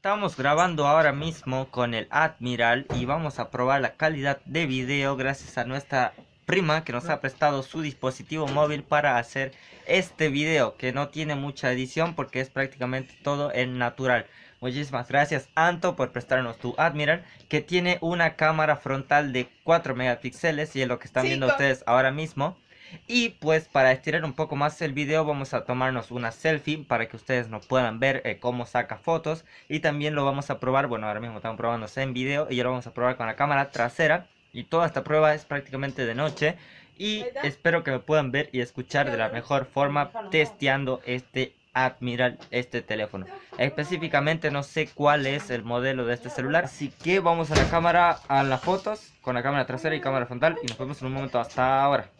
Estamos grabando ahora mismo con el Admiral y vamos a probar la calidad de video gracias a nuestra prima que nos ha prestado su dispositivo móvil para hacer este video que no tiene mucha edición porque es prácticamente todo en natural. Muchísimas gracias Anto por prestarnos tu Admiral que tiene una cámara frontal de 4 megapíxeles y es lo que están viendo ustedes ahora mismo. Y pues para estirar un poco más el video vamos a tomarnos una selfie para que ustedes nos puedan ver eh, cómo saca fotos. Y también lo vamos a probar, bueno ahora mismo estamos probándose en video y ya lo vamos a probar con la cámara trasera. Y toda esta prueba es prácticamente de noche. Y espero que me puedan ver y escuchar de la mejor forma testeando este admiral, este teléfono específicamente no sé cuál es el modelo de este celular así que vamos a la cámara a las fotos con la cámara trasera y cámara frontal y nos vemos en un momento hasta ahora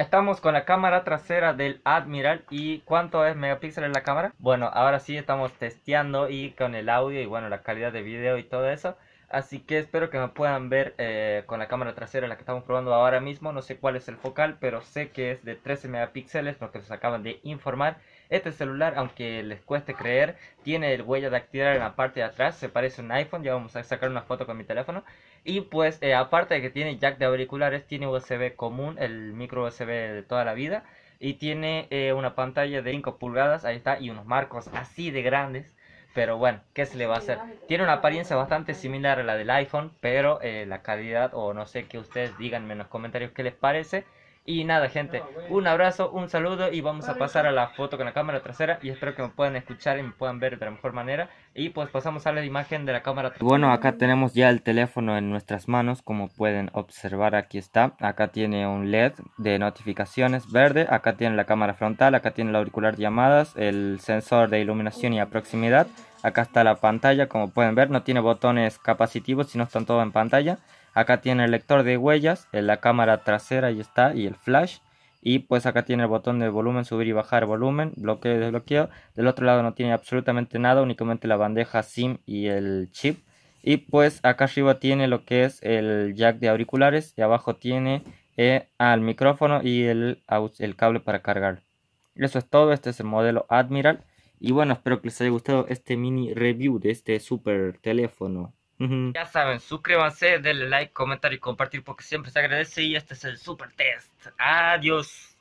Estamos con la cámara trasera del Admiral y ¿cuánto es megapíxeles la cámara? Bueno, ahora sí estamos testeando y con el audio y bueno, la calidad de video y todo eso. Así que espero que me puedan ver eh, con la cámara trasera la que estamos probando ahora mismo. No sé cuál es el focal, pero sé que es de 13 megapíxeles, lo que nos acaban de informar. Este celular, aunque les cueste creer, tiene el huella de activar en la parte de atrás. Se parece a un iPhone, ya vamos a sacar una foto con mi teléfono. Y pues, eh, aparte de que tiene jack de auriculares, tiene USB común, el micro USB de toda la vida. Y tiene eh, una pantalla de 5 pulgadas, ahí está, y unos marcos así de grandes pero bueno, ¿qué se le va a hacer? Tiene una apariencia bastante similar a la del iPhone, pero eh, la calidad, o no sé qué ustedes digan en los comentarios qué les parece, y nada, gente, un abrazo, un saludo y vamos a pasar a la foto con la cámara trasera y espero que me puedan escuchar y me puedan ver de la mejor manera. Y pues pasamos a la imagen de la cámara trasera. Bueno, acá tenemos ya el teléfono en nuestras manos, como pueden observar aquí está. Acá tiene un LED de notificaciones verde, acá tiene la cámara frontal, acá tiene el auricular de llamadas, el sensor de iluminación y a proximidad. Acá está la pantalla, como pueden ver, no tiene botones capacitivos, sino están todos en pantalla. Acá tiene el lector de huellas, en la cámara trasera ahí está, y el flash. Y pues acá tiene el botón de volumen, subir y bajar volumen, bloqueo y desbloqueo. Del otro lado no tiene absolutamente nada, únicamente la bandeja SIM y el chip. Y pues acá arriba tiene lo que es el jack de auriculares y abajo tiene el eh, al micrófono y el, el cable para cargar. Eso es todo, este es el modelo Admiral. Y bueno, espero que les haya gustado este mini review de este super teléfono. Ya saben, suscríbanse, denle like, comentar y compartir porque siempre se agradece y este es el super test. Adiós.